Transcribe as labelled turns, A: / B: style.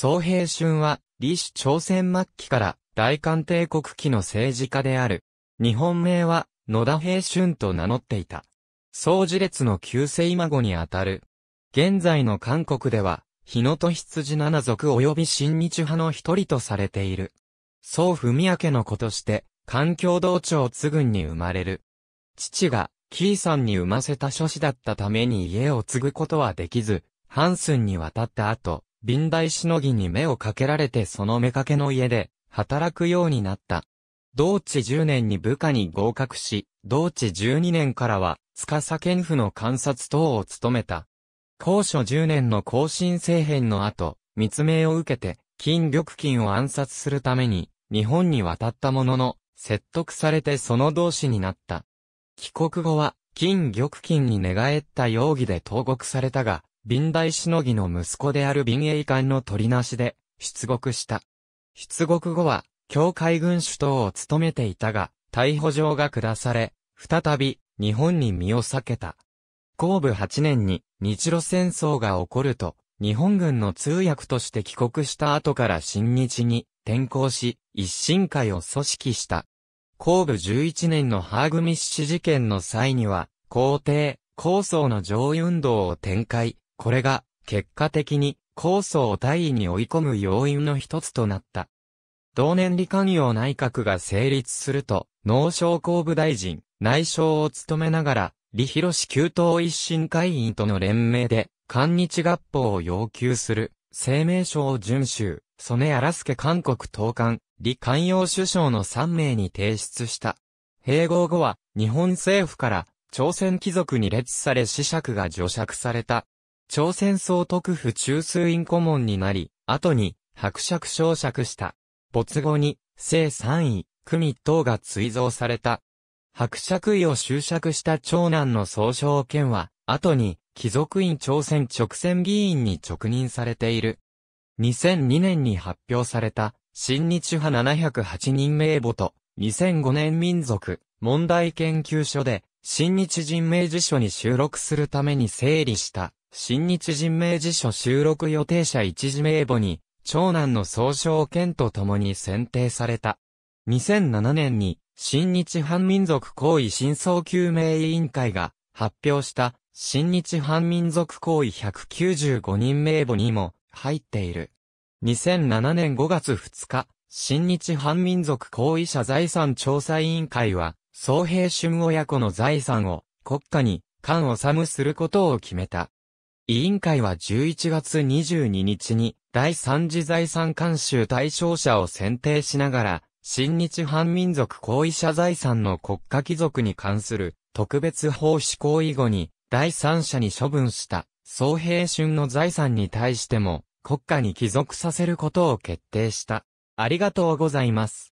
A: 総平春は、李氏朝鮮末期から大韓帝国期の政治家である。日本名は、野田平春と名乗っていた。総事列の旧世孫にあたる。現在の韓国では、日野と羊七族及び新日派の一人とされている。総文明の子として、環境道長津軍に生まれる。父が、キーさんに産ませた諸子だったために家を継ぐことはできず、ハンスンに渡った後、瓶代しのぎに目をかけられてその目けの家で働くようになった。同治10年に部下に合格し、同治12年からは、司県府の観察等を務めた。高所10年の更新政変の後、密命を受けて、金玉金を暗殺するために、日本に渡ったものの、説得されてその同志になった。帰国後は、金玉金に寝返った容疑で投獄されたが、瓶大しのぎの息子である瓶栄官の取りなしで、出国した。出国後は、教会軍首都を務めていたが、逮捕状が下され、再び、日本に身を避けた。後部8年に、日露戦争が起こると、日本軍の通訳として帰国した後から新日に転校し、一新会を組織した。後部11年のハーグミッシュ事件の際には、皇帝、構想の上位運動を展開、これが、結果的に、構想を大位に追い込む要因の一つとなった。同年李官用内閣が成立すると、農商工部大臣、内相を務めながら、李広旧党一新会員との連名で、韓日合法を要求する、声明書を遵守、曽根荒助韓国党官、李官用首相の3名に提出した。併合後は、日本政府から、朝鮮貴族に列され死釈が除釈された。朝鮮総督府中枢院顧問になり、後に伯爵昇爵した。没後に、正三位、組等が追贈された。伯爵位を執爵した長男の総称県は、後に、貴族院朝鮮直選議員に直任されている。2002年に発表された、新日派708人名簿と、2005年民族問題研究所で、新日人名辞書に収録するために整理した新日人名辞書収録予定者一時名簿に、長男の総称兼と共に選定された。2007年に、新日反民族行為真相究明委員会が発表した、新日反民族行為195人名簿にも入っている。2007年5月2日、新日反民族行為者財産調査委員会は、総平春親子の財産を国家に、官を治むすることを決めた。委員会は11月22日に第三次財産監修対象者を選定しながら、新日反民族行為者財産の国家貴族に関する特別法施行以後に第三者に処分した総平春の財産に対しても国家に帰属させることを決定した。ありがとうございます。